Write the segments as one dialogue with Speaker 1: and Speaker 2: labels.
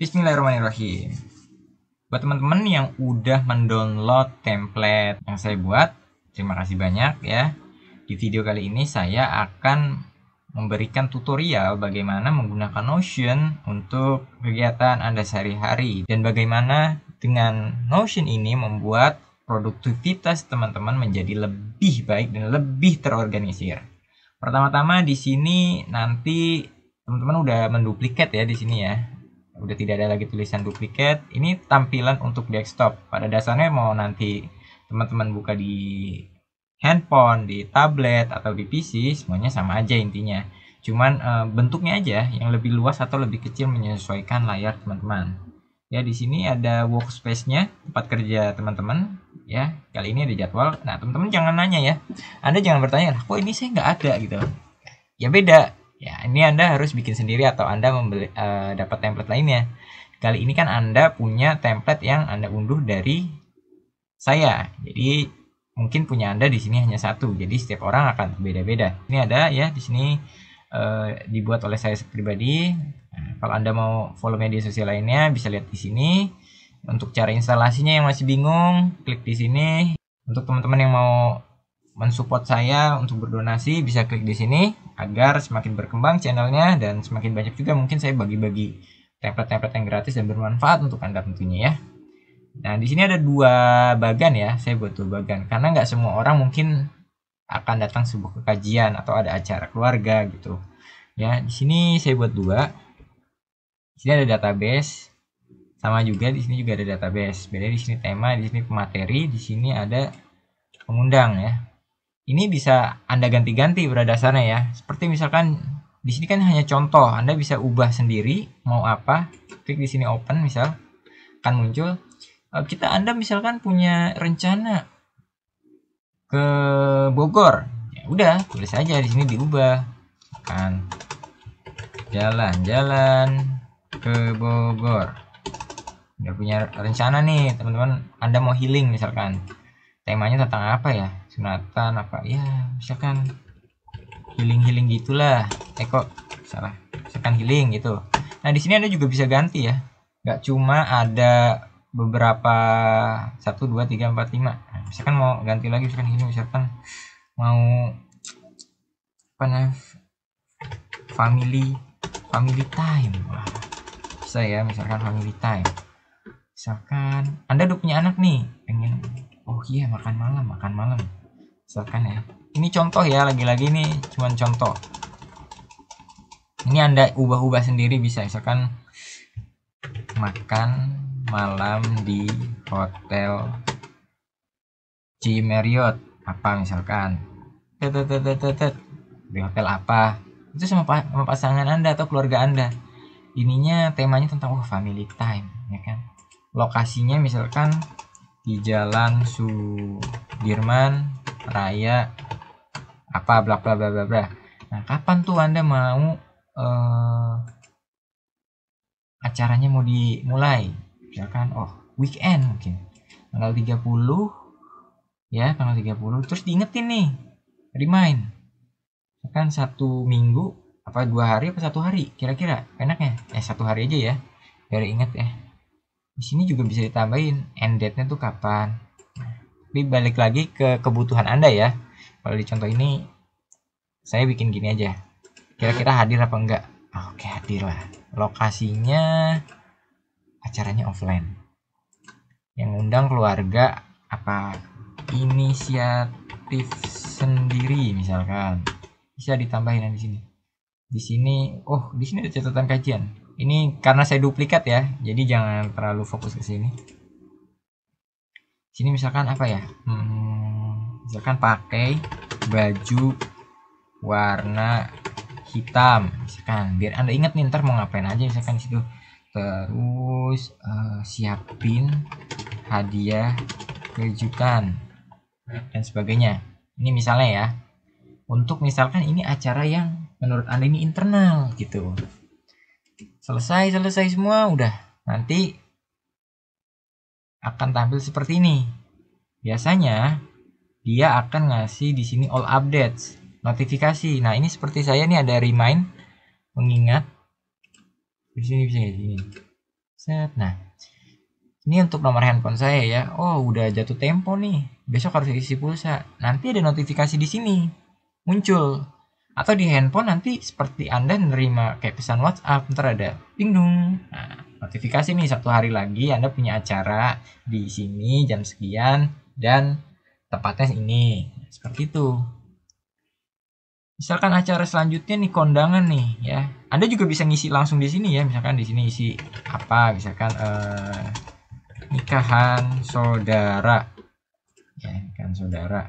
Speaker 1: Bismillahirrahmanirrahim. Buat teman-teman yang udah mendownload template yang saya buat, terima kasih banyak ya. Di video kali ini saya akan memberikan tutorial bagaimana menggunakan Notion untuk kegiatan Anda sehari-hari dan bagaimana dengan Notion ini membuat produktivitas teman-teman menjadi lebih baik dan lebih terorganisir. Pertama-tama di sini nanti teman-teman udah menduplikat ya di sini ya udah tidak ada lagi tulisan duplikat ini tampilan untuk desktop pada dasarnya mau nanti teman-teman buka di handphone di tablet atau di PC semuanya sama aja intinya cuman e, bentuknya aja yang lebih luas atau lebih kecil menyesuaikan layar teman-teman ya di sini ada workspace-nya tempat kerja teman-teman ya kali ini ada jadwal nah teman-teman jangan nanya ya anda jangan bertanya kok ini saya nggak ada gitu ya beda Ya, ini Anda harus bikin sendiri atau Anda membeli, uh, dapat template lainnya. Kali ini kan Anda punya template yang Anda unduh dari saya. Jadi mungkin punya Anda di sini hanya satu. Jadi setiap orang akan beda-beda. Ini ada ya di sini uh, dibuat oleh saya pribadi. Nah, kalau Anda mau follow media sosial lainnya bisa lihat di sini. Untuk cara instalasinya yang masih bingung, klik di sini. Untuk teman-teman yang mau mensupport saya untuk berdonasi bisa klik di sini agar semakin berkembang channelnya dan semakin banyak juga mungkin saya bagi-bagi template-template yang gratis dan bermanfaat untuk Anda tentunya ya. Nah, di sini ada dua bagan ya, saya buat dua bagan karena nggak semua orang mungkin akan datang sebuah kekajian atau ada acara keluarga gitu. Ya, di sini saya buat dua. Di sini ada database, sama juga di sini juga ada database. Beda di sini tema, di sini pemateri, di sini ada pengundang ya ini bisa Anda ganti-ganti berdasarnya ya. Seperti misalkan di sini kan hanya contoh, Anda bisa ubah sendiri mau apa. Klik di sini open misal akan muncul eh, kita Anda misalkan punya rencana ke Bogor. Ya udah, tulis aja di sini diubah. Kan jalan-jalan ke Bogor. Udah punya rencana nih, teman-teman. Anda mau healing misalkan. Temanya tentang apa ya? sunatan apa ya misalkan healing healing gitulah eh kok salah misalkan healing gitu nah di sini anda juga bisa ganti ya nggak cuma ada beberapa satu dua tiga empat lima nah, misalkan mau ganti lagi misalkan ini misalkan mau apa namanya family family time Wah, bisa ya misalkan family time misalkan anda udah punya anak nih pengen oh iya makan malam makan malam misalkan ya. Ini contoh ya, lagi-lagi ini cuman contoh. Ini Anda ubah-ubah sendiri bisa. Misalkan makan malam di hotel C Marriott apa misalkan. Di hotel apa? Itu sama, pasangan Anda atau keluarga Anda. Ininya temanya tentang oh, family time, ya kan? Lokasinya misalkan di Jalan Sudirman raya apa bla bla bla bla bla. Nah, kapan tuh Anda mau uh, acaranya mau dimulai? Misalkan oh, weekend mungkin. Tanggal 30 ya, tanggal 30 terus diingetin nih. Remind. Misalkan satu minggu apa dua hari apa satu hari kira-kira enaknya eh satu hari aja ya biar inget ya di sini juga bisa ditambahin end date-nya tuh kapan tapi balik lagi ke kebutuhan Anda ya. Kalau di contoh ini, saya bikin gini aja. Kira-kira hadir apa enggak? Ah, oke, hadir lah. Lokasinya acaranya offline. Yang undang keluarga apa inisiatif sendiri misalkan. Bisa ditambahin di sini. Di sini, oh, di sini ada catatan kajian. Ini karena saya duplikat ya, jadi jangan terlalu fokus ke sini sini misalkan apa ya hmm, misalkan pakai baju warna hitam misalkan biar anda ingat nih ntar mau ngapain aja misalkan di situ terus uh, siapin hadiah kejutan dan sebagainya ini misalnya ya untuk misalkan ini acara yang menurut anda ini internal gitu selesai selesai semua udah nanti akan tampil seperti ini. Biasanya dia akan ngasih di sini all updates, notifikasi. Nah, ini seperti saya nih ada remind mengingat di sini bisa di sini. Set. Nah, ini untuk nomor handphone saya ya. Oh, udah jatuh tempo nih. Besok harus isi pulsa. Nanti ada notifikasi di sini muncul. Atau di handphone nanti seperti Anda nerima kayak pesan WhatsApp, ntar ada dong. Nah, notifikasi nih satu hari lagi Anda punya acara di sini jam sekian dan tempatnya ini seperti itu misalkan acara selanjutnya nih kondangan nih ya Anda juga bisa ngisi langsung di sini ya misalkan di sini isi apa misalkan eh, nikahan saudara ya nikahan saudara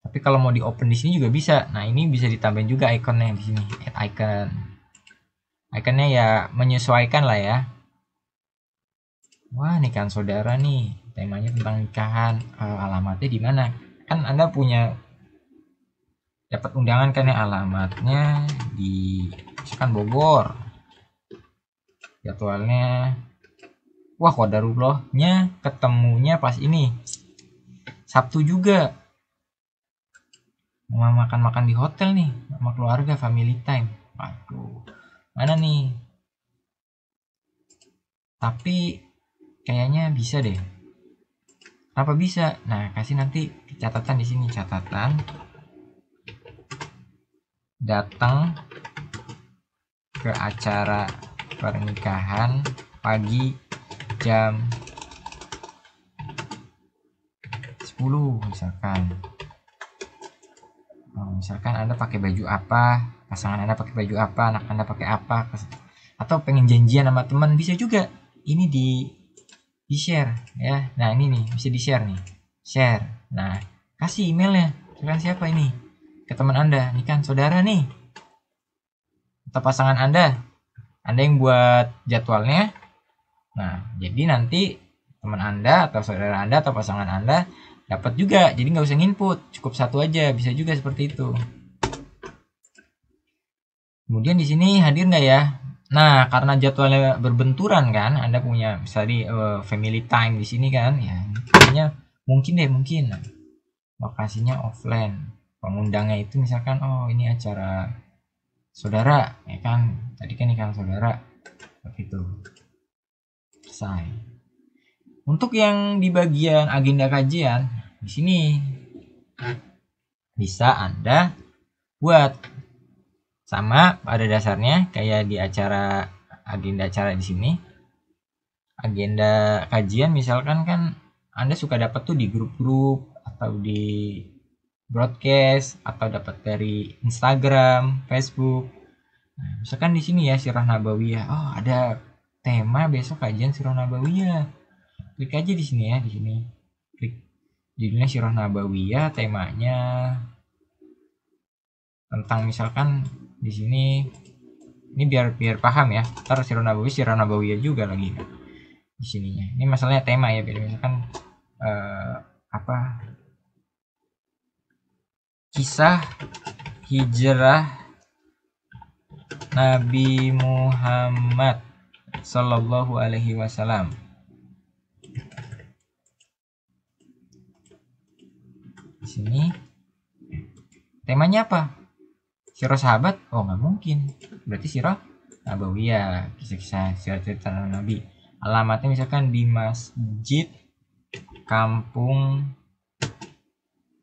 Speaker 1: tapi kalau mau di open di sini juga bisa nah ini bisa ditambahin juga ikonnya di sini add icon Akhirnya ya menyesuaikan lah ya. Wah nikahan saudara nih temanya tentang nikahan uh, alamatnya di mana? Kan anda punya dapat undangan kan ya alamatnya di misalkan Bogor. Jadwalnya wah kodarullahnya ketemunya pas ini Sabtu juga mau makan-makan di hotel nih sama keluarga family time waduh mana nih tapi kayaknya bisa deh apa bisa nah kasih nanti catatan di sini catatan datang ke acara pernikahan pagi jam 10 misalkan nah, misalkan anda pakai baju apa pasangan anda pakai baju apa anak anda pakai apa atau pengen janjian sama teman bisa juga ini di di share ya nah ini nih bisa di share nih share nah kasih emailnya kalian siapa ini ke teman anda ini kan saudara nih atau pasangan anda anda yang buat jadwalnya nah jadi nanti teman anda atau saudara anda atau pasangan anda dapat juga jadi nggak usah nginput cukup satu aja bisa juga seperti itu Kemudian di sini hadir nggak ya? Nah, karena jadwalnya berbenturan kan, Anda punya misalnya uh, eh, family time di sini kan, ya kayaknya mungkin deh mungkin lokasinya offline. Pengundangnya itu misalkan oh ini acara saudara, ya kan? Tadi kan ikan saudara, begitu. Selesai. Untuk yang di bagian agenda kajian di sini bisa Anda buat sama pada dasarnya kayak di acara agenda acara di sini. Agenda kajian misalkan kan Anda suka dapat tuh di grup-grup atau di broadcast atau dapat dari Instagram, Facebook. Nah, misalkan di sini ya Sirah Nabawiyah. Oh, ada tema besok kajian Sirah Nabawiyah. Klik aja di sini ya, di sini. Klik judulnya Sirah Nabawiyah, temanya tentang misalkan di sini ini biar biar paham ya ntar Sirah si Sirah Nabawiyah juga lagi di sininya ini masalahnya tema ya biar misalkan uh, eh, apa kisah hijrah Nabi Muhammad Sallallahu Alaihi Wasallam di sini temanya apa Siro sahabat? Oh nggak mungkin. Berarti sirah Nabawiyah, kisah-kisah cerita Nabi. Alamatnya misalkan di Masjid Kampung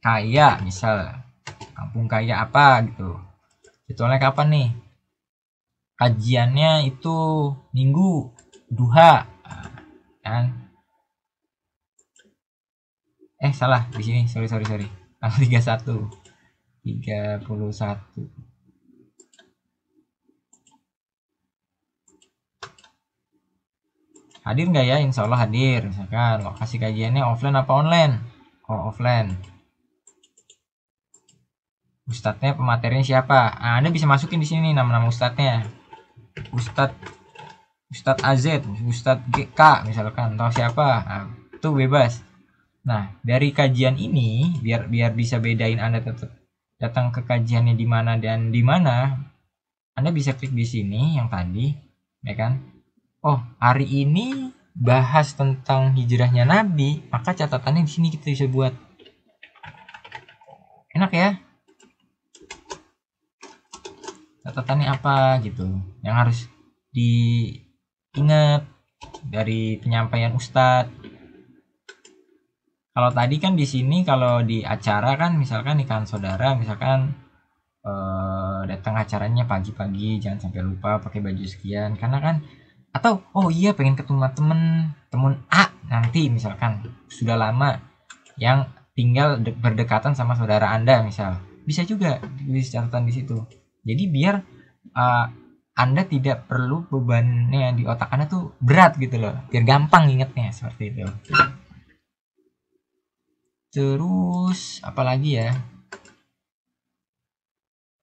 Speaker 1: Kaya misal. Kampung Kaya apa gitu. oleh kapan nih? Kajiannya itu minggu duha kan eh salah di sini sorry sorry sorry tanggal puluh satu. hadir nggak ya insya Allah hadir misalkan lokasi kajiannya offline apa online oh offline Ustadznya pematerinya siapa nah, Anda bisa masukin di sini nama-nama Ustadznya Ustadz Ustadz AZ, Ustadz GK misalkan atau siapa nah, itu bebas nah dari kajian ini biar biar bisa bedain anda tetap datang ke kajiannya di mana dan di mana anda bisa klik di sini yang tadi ya kan oh hari ini bahas tentang hijrahnya Nabi, maka catatannya di sini kita bisa buat. Enak ya? Catatannya apa gitu, yang harus diingat dari penyampaian Ustadz. Kalau tadi kan di sini kalau di acara kan misalkan ikan saudara misalkan eh, datang acaranya pagi-pagi jangan sampai lupa pakai baju sekian karena kan atau oh iya pengen ketemu temen temen A nanti misalkan sudah lama yang tinggal berdekatan sama saudara anda misal bisa juga tulis catatan di situ jadi biar uh, anda tidak perlu bebannya di otak Anda tuh berat gitu loh. Biar gampang ingetnya seperti itu. Terus apalagi ya?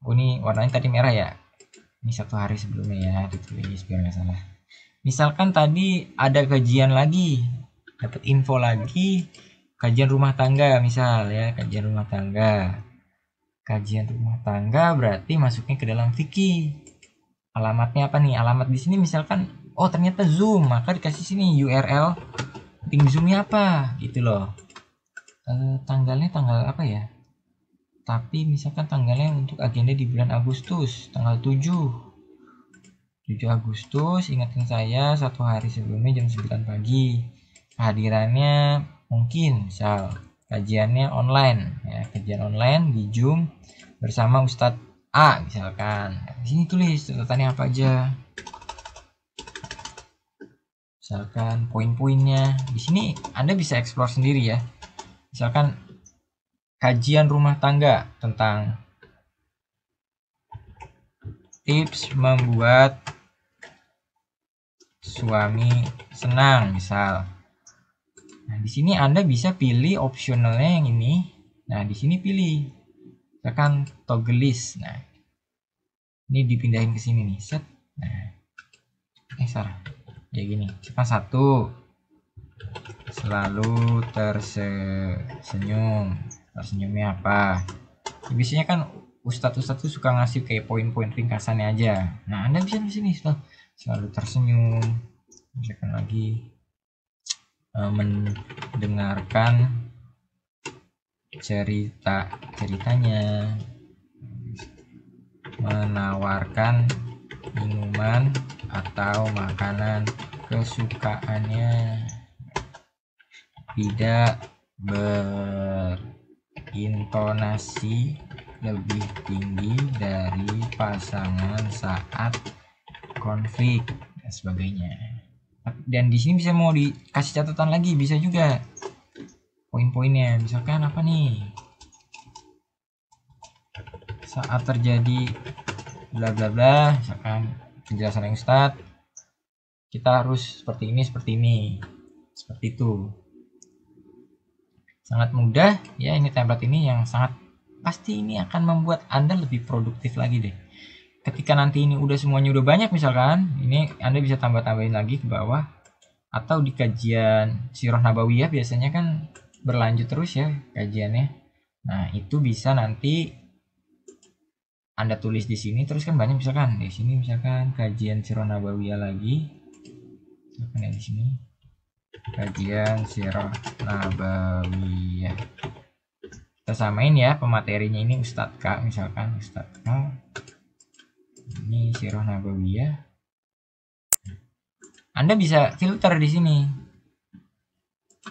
Speaker 1: Oh ini warnanya tadi merah ya. Ini satu hari sebelumnya ya ditulis biar nggak salah misalkan tadi ada kajian lagi dapat info lagi kajian rumah tangga misal ya kajian rumah tangga kajian rumah tangga berarti masuknya ke dalam fikih alamatnya apa nih alamat di sini misalkan oh ternyata zoom maka dikasih sini URL link zoomnya apa gitu loh e, tanggalnya tanggal apa ya tapi misalkan tanggalnya untuk agenda di bulan Agustus tanggal 7 7 Agustus, ingatkan saya satu hari sebelumnya jam 9 pagi. Kehadirannya mungkin, misal kajiannya online, ya, kajian online di Zoom bersama Ustadz A misalkan. Di sini tulis catatannya apa aja. Misalkan poin-poinnya. Di sini Anda bisa explore sendiri ya. Misalkan kajian rumah tangga tentang tips membuat suami senang misal. Nah, di sini Anda bisa pilih optionalnya yang ini. Nah, di sini pilih. Tekan toggle list. Nah, ini dipindahin ke sini nih. Set. Nah, eh salah. Ya gini. Tekan satu. Selalu tersenyum. Tersenyumnya apa? Biasanya kan ustadz ustadz tuh suka ngasih kayak poin-poin ringkasannya aja nah anda bisa di sini selalu, selalu tersenyum misalkan lagi uh, mendengarkan cerita ceritanya menawarkan minuman atau makanan kesukaannya tidak berintonasi lebih tinggi dari pasangan saat konflik dan sebagainya. Dan di sini bisa mau dikasih catatan lagi bisa juga poin-poinnya. Misalkan apa nih? Saat terjadi bla bla bla, misalkan penjelasan yang start kita harus seperti ini, seperti ini, seperti itu. Sangat mudah ya ini template ini yang sangat pasti ini akan membuat Anda lebih produktif lagi deh. Ketika nanti ini udah semuanya udah banyak misalkan, ini Anda bisa tambah-tambahin lagi ke bawah atau di kajian Sirah Nabawiyah biasanya kan berlanjut terus ya kajiannya. Nah, itu bisa nanti Anda tulis di sini terus kan banyak misalkan di sini misalkan kajian Sirah Nabawiyah lagi. Misalkan ya di sini kajian Sirah Nabawiyah kita samain ya pematerinya ini Ustadz K misalkan Ustadz K ini Sirah Nabawiyah Anda bisa filter di sini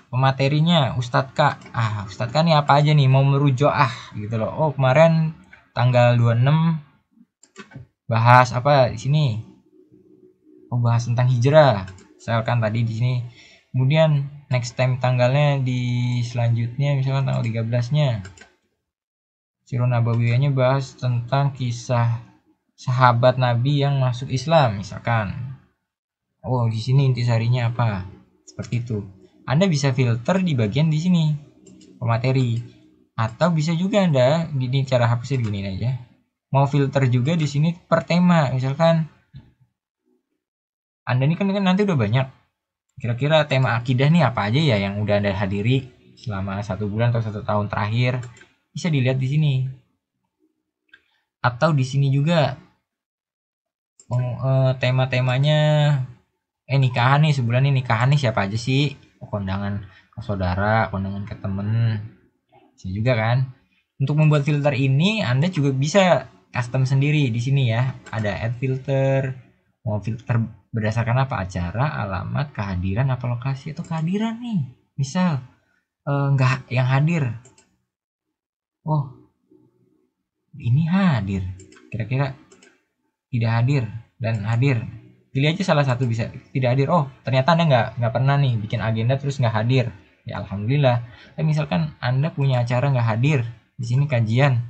Speaker 1: pematerinya Ustadz K ah Ustadz K ini apa aja nih mau merujuk ah gitu loh oh kemarin tanggal 26 bahas apa di sini oh bahas tentang hijrah misalkan tadi di sini kemudian next time tanggalnya di selanjutnya misalkan tanggal 13 nya Sirun Abuya-nya bahas tentang kisah sahabat Nabi yang masuk Islam misalkan oh di sini intisarinya apa seperti itu Anda bisa filter di bagian di sini pemateri atau bisa juga Anda gini cara hapusnya gini aja mau filter juga di sini per tema misalkan Anda ini kan, kan nanti udah banyak Kira-kira tema akidah nih apa aja ya yang udah Anda hadiri selama satu bulan atau satu tahun terakhir? Bisa dilihat di sini. Atau di sini juga oh, eh, tema-temanya eh nikahan nih sebulan ini nikahan nih siapa aja sih kondangan ke saudara kondangan ke temen bisa juga kan untuk membuat filter ini anda juga bisa custom sendiri di sini ya ada add filter mau filter berdasarkan apa acara, alamat, kehadiran, apa lokasi itu kehadiran nih. Misal enggak eh, yang hadir. Oh, ini hadir. Kira-kira tidak hadir dan hadir. Pilih aja salah satu bisa tidak hadir. Oh, ternyata anda nggak nggak pernah nih bikin agenda terus nggak hadir. Ya alhamdulillah. Tapi misalkan anda punya acara nggak hadir di sini kajian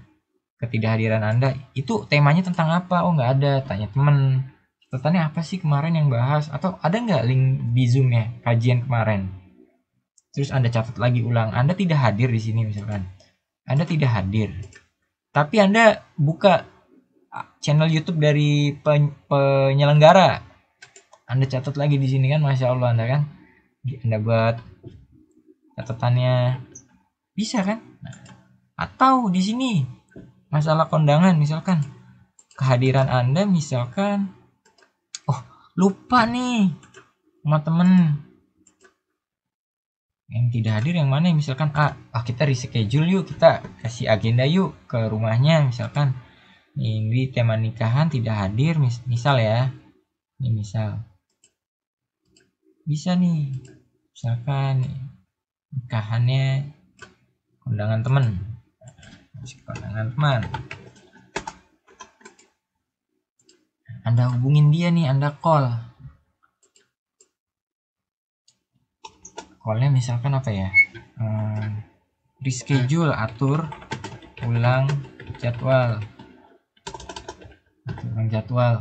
Speaker 1: ketidakhadiran anda itu temanya tentang apa? Oh nggak ada. Tanya temen Tentangnya apa sih kemarin yang bahas? Atau ada nggak link di zoom ya kajian kemarin? Terus Anda catat lagi ulang. Anda tidak hadir di sini misalkan. Anda tidak hadir. Tapi Anda buka channel YouTube dari peny penyelenggara. Anda catat lagi di sini kan, masya Allah Anda kan. Anda buat catatannya bisa kan? atau di sini masalah kondangan misalkan kehadiran Anda misalkan lupa nih sama temen yang tidak hadir yang mana misalkan ah, ah kita reschedule yuk kita kasih agenda yuk ke rumahnya misalkan ini tema nikahan tidak hadir mis misal ya ini misal bisa nih misalkan nikahannya kondangan teman kondangan teman Anda hubungin dia nih, Anda call. Callnya misalkan apa ya? Hmm, reschedule, atur ulang jadwal. Atur ulang jadwal.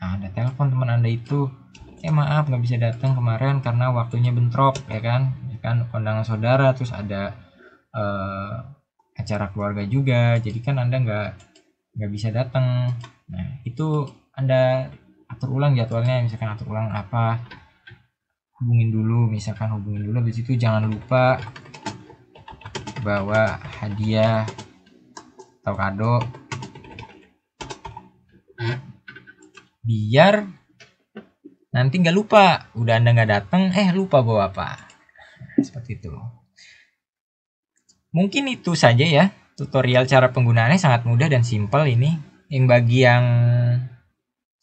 Speaker 1: Nah, ada telepon teman Anda itu. Eh maaf nggak bisa datang kemarin karena waktunya bentrok ya kan? Ya kan kondangan saudara terus ada eh, acara keluarga juga. Jadi kan Anda nggak nggak bisa datang. Nah, itu anda atur ulang jadwalnya misalkan atur ulang apa hubungin dulu misalkan hubungin dulu habis itu jangan lupa bawa hadiah atau kado biar nanti nggak lupa udah anda nggak datang eh lupa bawa apa seperti itu mungkin itu saja ya tutorial cara penggunaannya sangat mudah dan simple ini yang bagi yang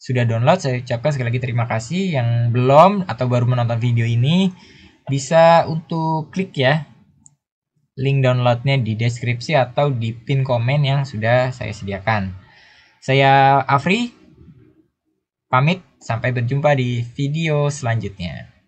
Speaker 1: sudah download, saya ucapkan sekali lagi terima kasih. Yang belum atau baru menonton video ini, bisa untuk klik ya link downloadnya di deskripsi atau di pin komen yang sudah saya sediakan. Saya Afri, pamit sampai berjumpa di video selanjutnya.